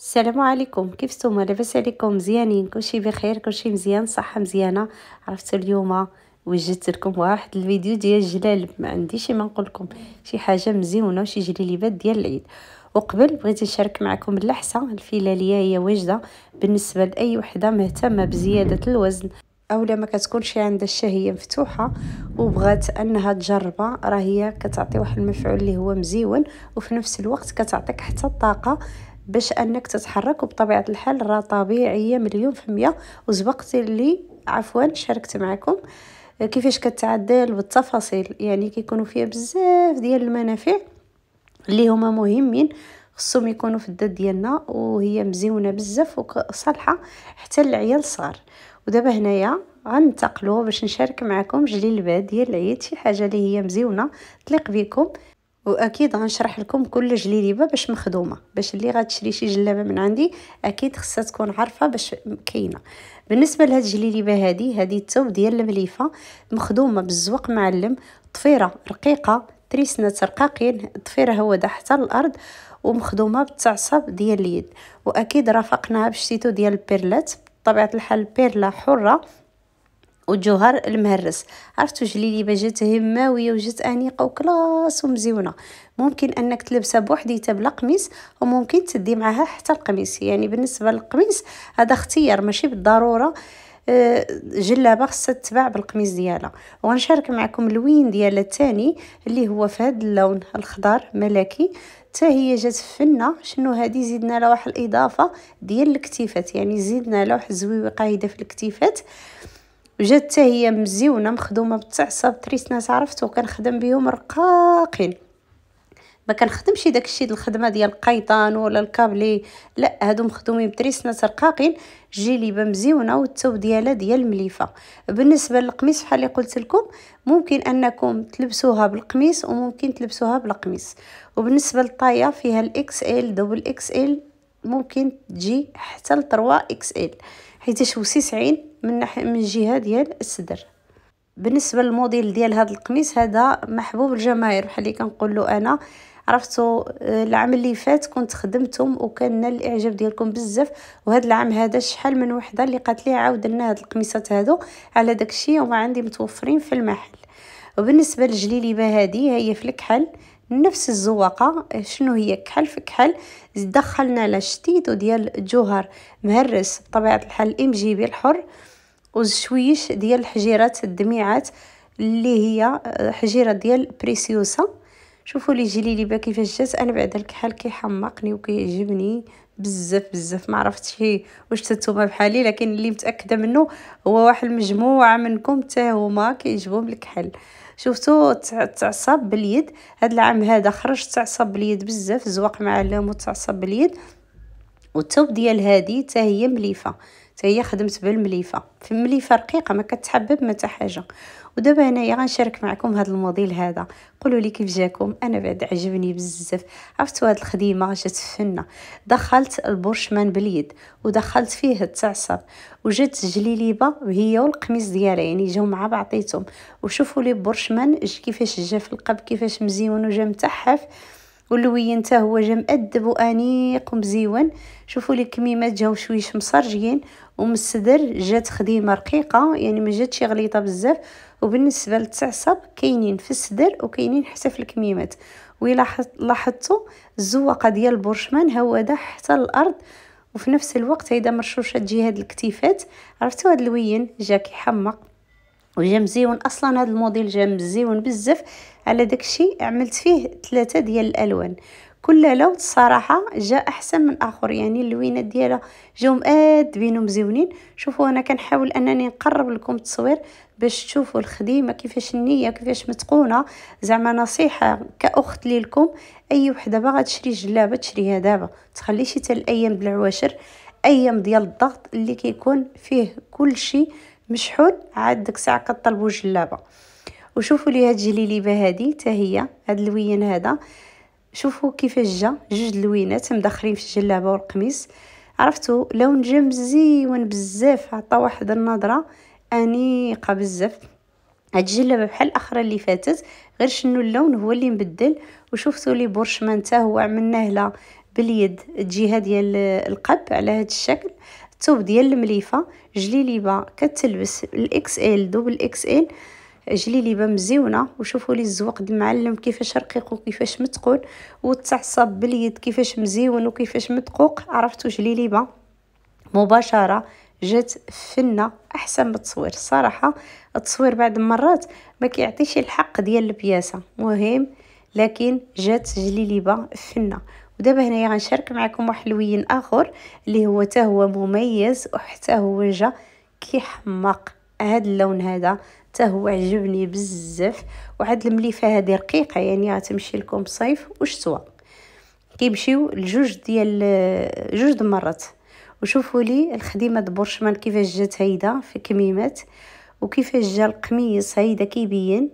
السلام عليكم كيف نتوما لاباس عليكم مزيانين كلشي بخير كلشي مزيان صحه مزيانه عرفتوا اليوم وجدت لكم واحد الفيديو ديال جلال ما عنديش ما نقول لكم شي حاجه مزيونه وشي جليليبات ديال العيد وقبل بغيت نشارك معكم اللحسه الفلاليه هي واجده بالنسبه لاي وحده مهتمه بزياده الوزن اولا ما كتكونش عندها الشهيه مفتوحه وبغات انها تجربها راه هي كتعطي واحد المفعول اللي هو مزيون وفي نفس الوقت كتعطيك حتى الطاقه باش انك تتحرك وبطبيعه الحال راه طبيعيه مليون في المية وسبقتي اللي عفوا شاركت معكم كيفاش كتعدل بالتفاصيل يعني كيكونوا فيها بزاف ديال المنافع اللي هما مهمين خصهم يكونوا في الدات ديالنا وهي مزيونه بزاف وصالحه حتى للعيال الصغار ودابا هنايا غنتقلوا باش نشارك معكم جليل الباد ديال العيد شي حاجه اللي هي مزيونه تليق بكم واكيد غنشرح لكم كل جليبه باش مخدومه باش اللي غتشري شي جلابه من عندي اكيد خصها تكون عارفه باش كاينه بالنسبه لهاد الجليبه هادي هادي الثوب ديال المليفه مخدومه بالزوق معلم طفيره رقيقه تريسنات رقاقين هو هوده حتى الارض ومخدومه بالتعصب ديال اليد واكيد رافقناها بشتيتو ديال البيرلات بطبيعه الحال بيرلا حره وجوهر المهرس عرفتوا جليلي جات هماويه وجت انيقه وكلاس ومزيونه ممكن انك تلبسها بوحديتها بلا قميص وممكن تدي معها حتى القميص يعني بالنسبه للقميص هذا اختيار ماشي بالضروره آه، جلابه خاصها تتباع بالقميص ديالها وغنشارك معكم اللوين ديالها الثاني اللي هو في هذا اللون الخضر ملكي حتى هي جات فنه شنو هذه زدنا لها واحد الاضافه ديال الكتيفات يعني زدنا لها واحد الزويوه قاعده في الكتيفات وجات حتى هي مزيونه مخدومه بالتعصب تريسناس عرفت وكنخدم بهم رقاقين ما كنخدمش داك الشيء الخدمه ديال القيطان ولا الكابلي لا هادو مخدومين بتريسناس رقاقين جيلي مزيونه والثوب ديالها ديال المليفه بالنسبه للقميص بحال اللي قلت لكم ممكن انكم تلبسوها بالقميص وممكن تلبسوها بالقميص وبالنسبه للطايه فيها الاكس ال دبل اكس ال ممكن تجي حتى ل 3 اكس ال حيت 90 من ناحيه من الجهه ديال الصدر بالنسبه للموديل ديال هذا القميص هذا محبوب الجماهير بحال اللي كنقول له انا عرفتو آه، العام اللي فات كنت خدمتهم وكان نال الاعجاب ديالكم بزاف وهذا العام هذا شحال من وحده اللي قالت لي عاود لنا هاد القميصات هادو على داكشي هما عندي متوفرين في المحل وبالنسبه للجليلي هادي هي في الكحل نفس الزواقه آه، شنو هي كحل في كحل دخلنا لا شتيتو ديال جوهر مهرس بطبيعه الحال ام جي بي الحر وزشويش ديال الحجيرات الدميعات اللي هي آه، حجيره ديال بريسيوسا شوفوا لي جيلي لي كيفاش جات انا بعد الكحل كيحمقني وكيعجبني بزاف بزاف ما عرفتش واش تتوما بحالي لكن اللي متاكده منه هو واحد المجموعه منكم حتى هما كيعجبهم الكحل شفتو تعصب باليد هاد العام هذا خرج تعصب باليد بزاف زواق مع وتعصب باليد والتوب ديال هادي حتى هي مليفه هي خدمت بالمليفه في مليفه رقيقه ما كتحبب ما حاجه ودابا هنايا غنشارك معكم هذا الموديل هذا قولوا لي كيف جاكم انا بعد عجبني بزاف عرفتوا هذه الخديمه جات فنه دخلت البرشمان باليد ودخلت فيه التعصب وجات جليليبه هي والقميص ديالها يعني جاو مع بعضيتهم وشوفوا لي برشمان كيفاش جا في القب كيفاش مزيون وجا متحف واللوين حتى هو جا مأدب وأنيق ومزيون شوفوا لي الكميمات جاو شويش مصرجين ومن جات خديمه رقيقه يعني ما جاتش غليطه بزاف وبالنسبه للتعصب كاينين في الصدر وكاينين حتى في الكميمات وإلا لاحظتوا الزواقه ديال البرشمان هوده حتى الارض وفي نفس الوقت هيدا مرشوشه تجي هاد الكتيفات عرفتوا هاد اللوين جا كيحمق وجا مزيون اصلا هذا الموديل جا مزيون بزاف على داكشي عملت فيه ثلاثه ديال الالوان كل لون الصراحه جا احسن من اخر يعني اللوينات ديالها جاو بينهم مزيونين شوفوا انا كنحاول انني نقرب لكم التصوير باش تشوفوا الخديمه كيفاش النيه كيفاش متقونه زعما نصيحه كاخت ليكم اي وحده باغا تشري جلابه تشريها دابا تخليش حتى الايام بالعواشر ايام ديال الضغط اللي كيكون فيه كل شيء مشحون عاد ديك الساعه كطلبوا جلابه وشوفوا لي هاد الجليليبه هادي حتى هي هاد اللوين هذا شوفوا كيفاش جا جوج اللوينات مدخلين في الجلابه والقميص عرفتوا لون جا مزيون بزاف عطى واحد النظره انيقه بزاف هاد الجلابه بحال الاخرى اللي فاتت غير شنو اللون هو اللي مبدل وشفتوا لي بورشمان حتى هو عملناه لها باليد الجهه ديال القب على هاد الشكل الثوب ديال المليفه جليليبه كتلبس الاكس ال دوبل اكس ال جليليبه مزيونه وشوفوا لي الزواق ديال المعلم كيفاش رقيق وكيفاش متقول والتعصب باليد كيفاش مزيون وكيفاش مدقوق عرفتوا جليليبه مباشره جات فنه احسن من التصوير الصراحه التصوير بعد المرات ما كيعطيش الحق ديال البياسه مهم لكن جات جليليبه فنه ودابا هنايا غنشارك معكم واحد لوين اخر اللي هو حتى هو مميز وحتى هو جا كيحمق هاد اللون هذا حتى هو عجبني بزاف وهاد المليفه هذه رقيقه يعني غتمشي لكم صيف وشتوى كيمشيو لجوج ديال جوج مرات وشوفوا لي الخديمه برشمان كيفاش جات هيدا في كميمات وكيفاش جا القميص هيدا كيبين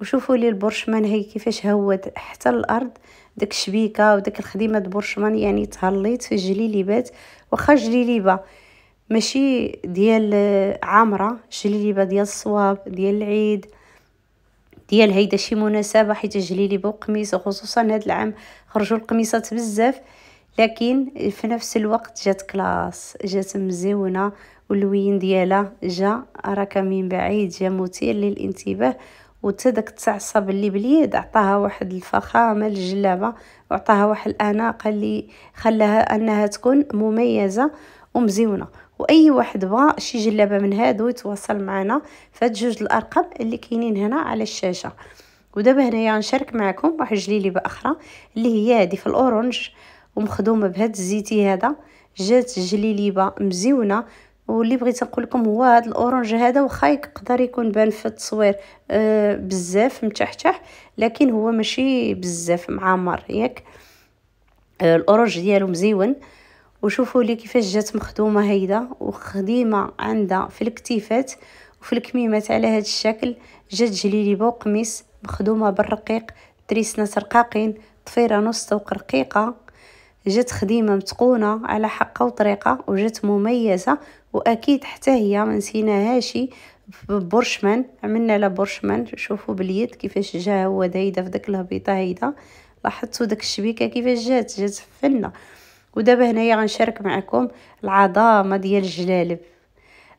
وشوفوا لي البرشمان هي كيفاش هود حتى الارض داك الشبيكه وداك الخديمه برشمان يعني تهليت في الجليليبات واخا جليليبه ماشي ديال عامره جليليبه ديال الصواب ديال العيد ديال هيدا شي مناسبه حيت جليليبه وقميص خصوصا هاد العام خرجوا القميصات بزاف لكن في نفس الوقت جات كلاس جات مزيونه واللوين ديالها جا راه من بعيد جا مثير للانتباه وتا داك التعصب اللي بليد عطاها واحد الفخامه للجلابه وعطاها واحد الاناقه اللي خلاها انها تكون مميزه ومزيونه واي واحد بغى شي جلابه من هادو يتواصل معنا فهاد جوج الارقام اللي كاينين هنا على الشاشه ودابا هنايا نشارك معكم واحد الجليبه اخرى اللي هي هادي في الاورنج ومخدومه بهاد الزيتي هذا جات جليليبه مزيونه واللي بغيت نقول لكم هو هذا الاورنج هذا واخا يقدر يكون بان في التصوير أه بزاف متحتح لكن هو ماشي بزاف معمر ياك أه الاورنج ديالو مزيون وشوفوا لي كيفاش جات مخدومه هيدا وخديمه عندها في الكتيفات وفي الكميمات على هذا الشكل جات جليلي بو قميص مخدومه بالرقيق تريسنا رقاقين طفيره نص طوق رقيقه جات خديمة متقونة على حقها وطريقة وجات مميزة وأكيد حتى هي ما نسيناهاش ببرشمان عملنا لها برشمان شوفوا باليد كيفاش جا هو دايده في داك الهبيطه هيدا لاحظتوا داك الشبيكه كيفاش جات جات فنه ودابا هنايا غنشارك معكم العظامة ديال الجلالب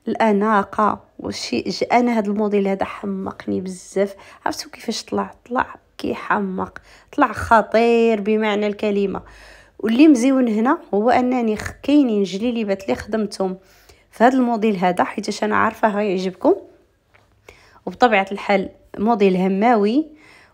الاناقه وشي انا هاد الموديل هذا حمقني بزاف عرفتوا كيفاش طلع طلع كيحمق طلع خطير بمعنى الكلمه واللي مزيون هنا هو انني كاينين جليليبات اللي خدمتهم في هذا الموديل هذا حيت انا عارفه غيعجبكم وبطبيعه الحال موديل هماوي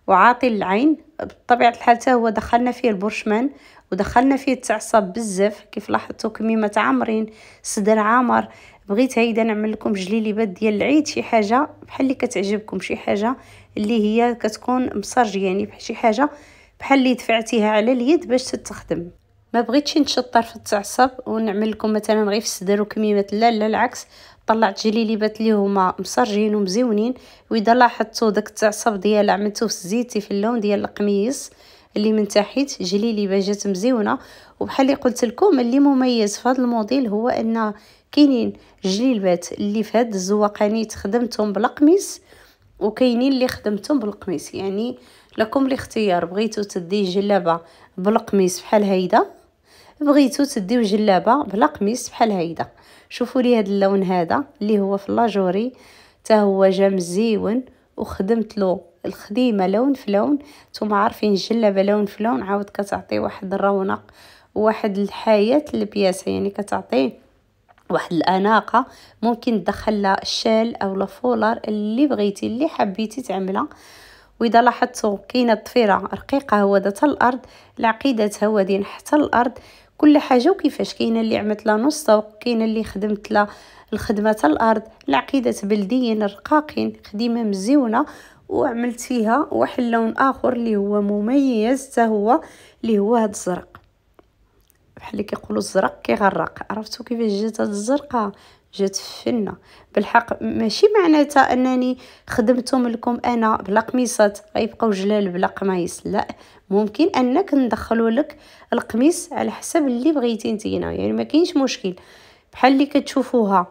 وعاطي العين بطبيعه الحال حتى هو دخلنا فيه البرشمان ودخلنا فيه التعصب بزاف كيف لاحظتوا كميمه عامرين صدر عامر بغيت هيدا نعمل لكم جليليبات ديال العيد شي حاجه بحال اللي كتعجبكم شي حاجه اللي هي كتكون مصرجيه يعني بحال شي حاجه بحال اللي دفعتيها على اليد باش تتخدم ما بغيتش نشطر في التعصب ونعمل لكم مثلا غير في الصدر وكميمه لا لا العكس طلعت جليليبات اللي هما مسرجين ومزيونين واذا لاحظتوا داك التعصب ديال عملته في الزيتي في اللون ديال القميص اللي من تحت جليليبه جات مزيونه وبحال اللي قلت لكم اللي مميز في هذا الموديل هو ان كاينين جليلبات اللي في هاد الزواقانيت يعني خدمتهم بالقميص وكاينين اللي خدمتهم بالقميص يعني لكم الاختيار بغيتو تدي جلابه بالقميص بحال هيدا بغيتو تديو جلابه بلا قميص بحال هيدا شوفوا لي هذا اللون هذا اللي هو في لاجوري حتى هو جا مزيون وخدمت له الخديمه لون في لون نتوما عارفين الجلابه لون في لون عاود كتعطي واحد الرونق واحد الحياه للبياسه يعني كتعطي واحد الاناقه ممكن تدخل لها الشال او لا فولار اللي بغيتي اللي حبيتي تعملها واذا لاحظتوا كاينه الضفيره رقيقه ذات الارض العقيده دين حتى الارض كل حاجه وكيفاش كاينه اللي عملت لها نص سوق كاينه اللي خدمت لها الخدمه الارض العقيده بلديين رقاقين خديمه مزيونه وعملت فيها واحد اللون اخر اللي هو مميز حتى هو اللي هو هذا الزرق بحال اللي كيقولوا الزرق كيغرق عرفتوا كيفاش جات هاد الزرقه جات فنة بالحق ماشي معناتها انني خدمتهم لكم انا بلا قميصات غيبقاو جلال بلا قمايص لا ممكن انك ندخلوا لك القميص على حسب اللي بغيتي نتينا يعني ما كاينش مشكل بحال اللي كتشوفوها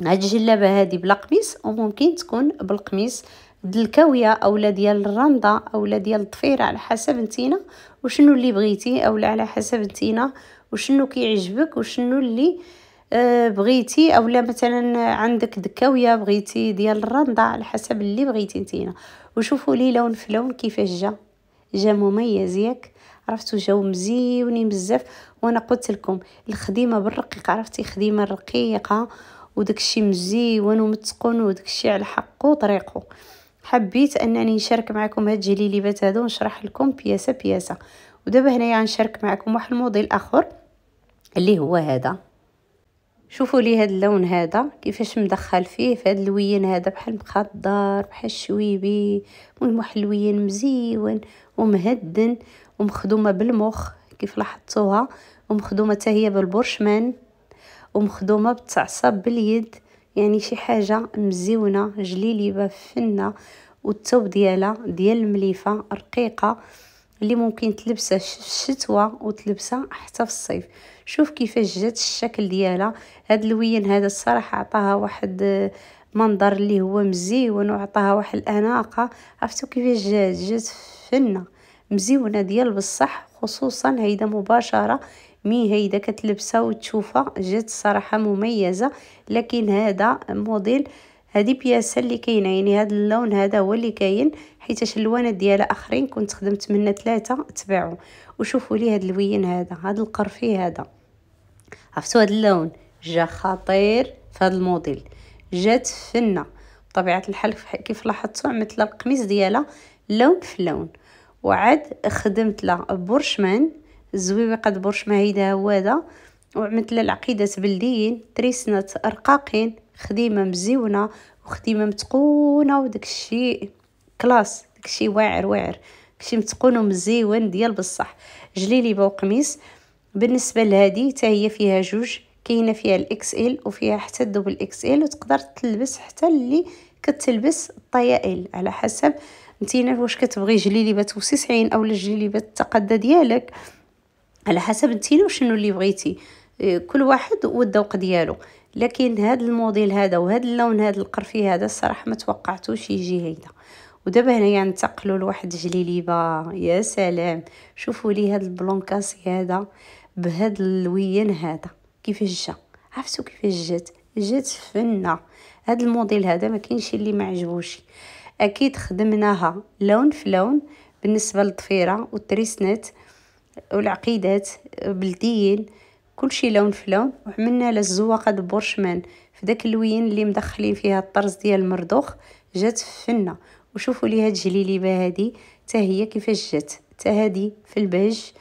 هاد الجلابه هادي بلا قميص وممكن تكون بالقميص ديال الكاويه اولا ديال الرنده اولا ديال الضفيره على حسب نتينا وشنو اللي بغيتي اولا على حسب نتينا وشنو كيعجبك وشنو اللي آه آه، بغيتي اولا مثلا عندك دكاويه بغيتي ديال الرنضة على حسب اللي بغيتي نتينا وشوفوا لي لون في لون كيفاش جا جا مميز ياك عرفتوا جاو مزيونين بزاف وانا قلت لكم الخديمه بالرقيق عرفتي خديمه رقيقه وداكشي مزيون ومتقون وداكشي على حقه وطريقه حبيت انني نشارك معكم هاد الجليليبات هادو ونشرح لكم بياسه بياسه ودابا هنايا غنشارك معكم واحد الموديل اخر اللي هو هذا شوفوا لي هذا اللون هذا كيفاش مدخل فيه في هذا اللوين هذا بحال مخضر بحال الشويبي المهم واحد اللوين مزيون ومهدن ومخدومه بالمخ كيف لاحظتوها ومخدومه حتى هي بالبرشمان ومخدومه بالتعصب باليد يعني شي حاجه مزيونه جليليبه فنه والثوب ديالها ديال المليفه رقيقه اللي ممكن تلبسها في الشتوى وتلبسها حتى في الصيف شوف كيفاش جات الشكل ديالها هاد الوين هذا الصراحه عطاها واحد آه، منظر اللي هو مزيون وعطاها واحد الاناقه عرفتوا كيفاش جات جات فنه مزيونه ديال بصح خصوصا هيدا مباشره مي هيدا كتلبسها وتشوفها جات صراحه مميزه لكن هذا موديل هذه بياسه اللي كاينه يعني هذا اللون هذا هو اللي كاين حيت اللوانات ديالها اخرين كنت خدمت منها ثلاثه تبعوا وشوفوا لي هذا اللوين هذا هذا القرفي هذا عرفتوا هذا اللون جا خطير في هذا الموديل جات فنه بطبيعه الحال كيف لاحظتوا عملت لها القميص ديالها لون في لون وعاد خدمت لها برشمان الزويبقه بورشمان هيدا هو هذا وعملت لها العقيدات بلديين تريسنات رقاقين خديمه مزيونه وخديمه متقونه وداك الشيء كلاس داك الشيء واعر واعر داكشي متقون ومزيون ديال بصح جليليبه قميص بالنسبه لهادي حتى هي فيها جوج كاينه فيها الاكس ال وفيها حتى الدبل اكس ال وتقدر تلبس حتى اللي كتلبس الطيائل على حسب نتينا واش كتبغي جليليبه عين اولا جليليبه التقدى ديالك على حسب نتينا وشنو اللي بغيتي آه، كل واحد والذوق ديالو لكن هذا الموديل هذا وهذا اللون هذا القرفي هذا الصراحه ما توقعتوش يجي هيدا ودابا هنايا يعني ننتقلوا لواحد جليليبه يا سلام شوفوا لي هذا البلونكاسي هذا بهذا اللوين هذا كيفاش جا عرفتوا كيفاش جات جات فنه هذا الموديل هذا ما كاينش اللي ما اكيد خدمناها لون في لون بالنسبه للضفيره والتريسنات والعقيدات بلديين كلشي لون في لون وعملنا للزواقه بورشمان في داك اللوين اللي مدخلين فيها الطرز ديال المردوخ جات فنه وشوفوا لي هاد الجليليبه هادي تاهي هي كيفاش جات تاهدي هادي في البهج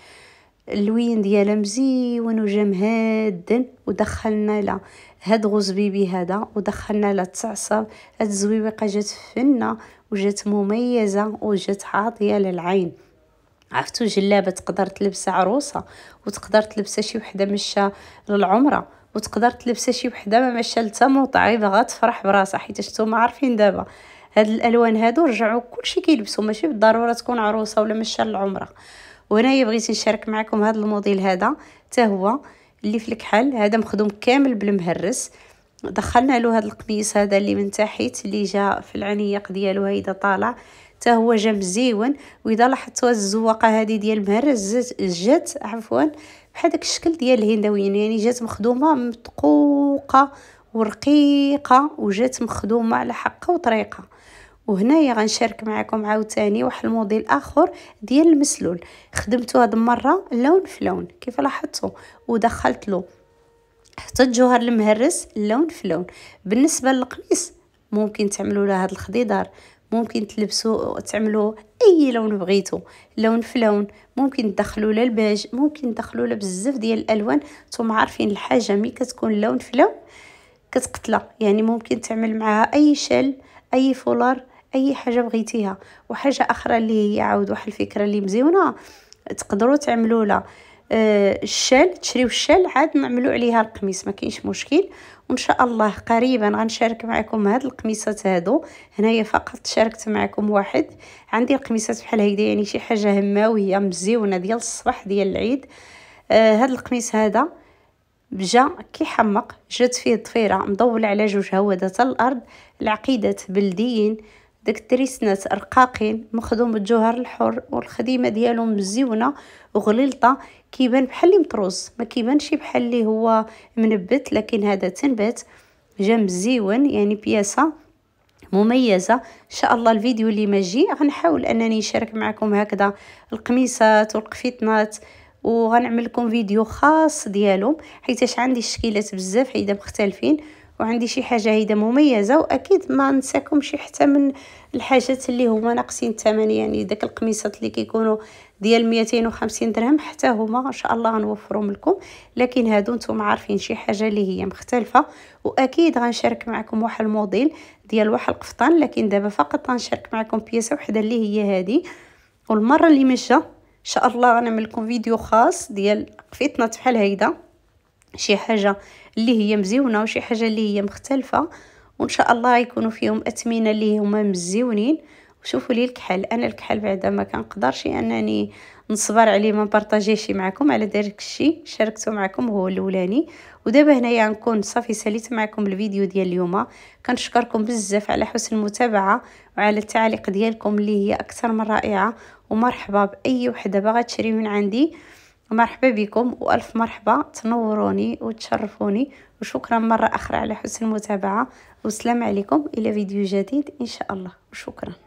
اللوين ديالها مزيون وجا هادا ودخلنا لها هاد غزبيبي هذا ودخلنا لها التعصب هاد الزويبقه جات فنه وجات مميزه وجات عاطيه للعين عرفتوا جلابه تقدر تلبسها عروسه وتقدر تلبسها شي وحده مشى للعمره وتقدر تلبسها شي وحده ما مشى لتا باغا تفرح براسها حيت نتوما عارفين دابا هاد الالوان هادو رجعوا كلشي كيلبسو ماشي بالضروره تكون عروسه ولا مشى للعمره وانا بغيت نشارك معكم هاد الموديل هذا حتى هو اللي في الكحل هذا مخدوم كامل بالمهرس دخلنا له هاد القميص هذا اللي من تحت اللي جا في العنيق ديالو هيدا طالع حتى هو جا مزيون واذا لاحظتوا الزواقه هذه ديال مهرز جات عفوا بحال داك الشكل ديال الهندويين يعني جات مخدومه مدقوقه ورقيقه وجات مخدومه على حقه وطريقه وهنايا غنشارك معكم عاوتاني واحد الموديل اخر ديال المسلول خدمته هاد المره لون في لون كيف لاحظتوا ودخلت له حتى الجوهر المهرس لون في لون بالنسبه للقميص ممكن تعملوا له هاد الخضيدار ممكن تلبسوا تعملوا اي لون بغيتو لون في لون ممكن تدخلوا للبيج ممكن تدخلوا لبزاف بزاف ديال الالوان نتوما عارفين الحاجه ملي كتكون لون في لون كتقتلها يعني ممكن تعمل معها اي شال اي فولار اي حاجه بغيتيها وحاجه اخرى اللي هي عاود واحد الفكره اللي مزيونه تقدروا تعملوا لها آه، الشال تشريو الشال عاد نعملو عليها القميص ما كاينش مشكل وان شاء الله قريبا غنشارك معكم هاد القميصات هادو هنايا فقط شاركت معكم واحد عندي القميصات بحال هيدا يعني شي حاجه هماويه مزيونه ديال الصباح ديال العيد آه هاد القميص هذا بجا كيحمق جات فيه الضفيره مضول على جوج هودات الارض العقيده بلديين داك التريسنات رقاقين مخدوم بالجوهر الحر والخديمه ديالهم مزيونه وغليلطه كيبان بحال اللي مطروز ما كيبانش بحال اللي هو منبت لكن هذا تنبت جا مزيون يعني بياسه مميزه ان شاء الله الفيديو اللي ماجي غنحاول انني نشارك معكم هكذا القميصات والقفيطنات وغنعمل لكم فيديو خاص ديالهم حيتاش عندي الشكيلات بزاف حيدا مختلفين وعندي شي حاجه هيدا مميزه واكيد ما نساكمش حتى من الحاجات اللي هما ناقصين الثمن يعني داك القميصات اللي كيكونوا ديال 250 درهم حتى هما ان شاء الله غنوفرهم لكم لكن هادو نتوما عارفين شي حاجه اللي هي مختلفه واكيد غنشارك معكم واحد الموديل ديال واحد القفطان لكن دابا فقط غنشارك معكم بياسه وحده اللي هي هذه والمره اللي مشى ان شاء الله غنعمل لكم فيديو خاص ديال قفيطنا بحال هيدا شي حاجه اللي هي مزيونه وشي حاجه اللي هي مختلفه وان شاء الله يكونوا فيهم اثمنه اللي هما مزيونين وشوفوا لي الكحل انا الكحل بعدا ما كنقدرش انني نصبر عليه ما نبارطاجيش معكم على ذلك الشيء شاركته معكم هو الاولاني ودابا هنايا نكون صافي ساليت معكم الفيديو ديال اليوم كنشكركم بزاف على حسن المتابعه وعلى التعليق ديالكم اللي هي اكثر من رائعه ومرحبا باي وحده باغا تشري من عندي مرحبا بكم والف مرحبا تنوروني وتشرفوني وشكرا مره اخرى على حسن المتابعه والسلام عليكم الى فيديو جديد ان شاء الله وشكرا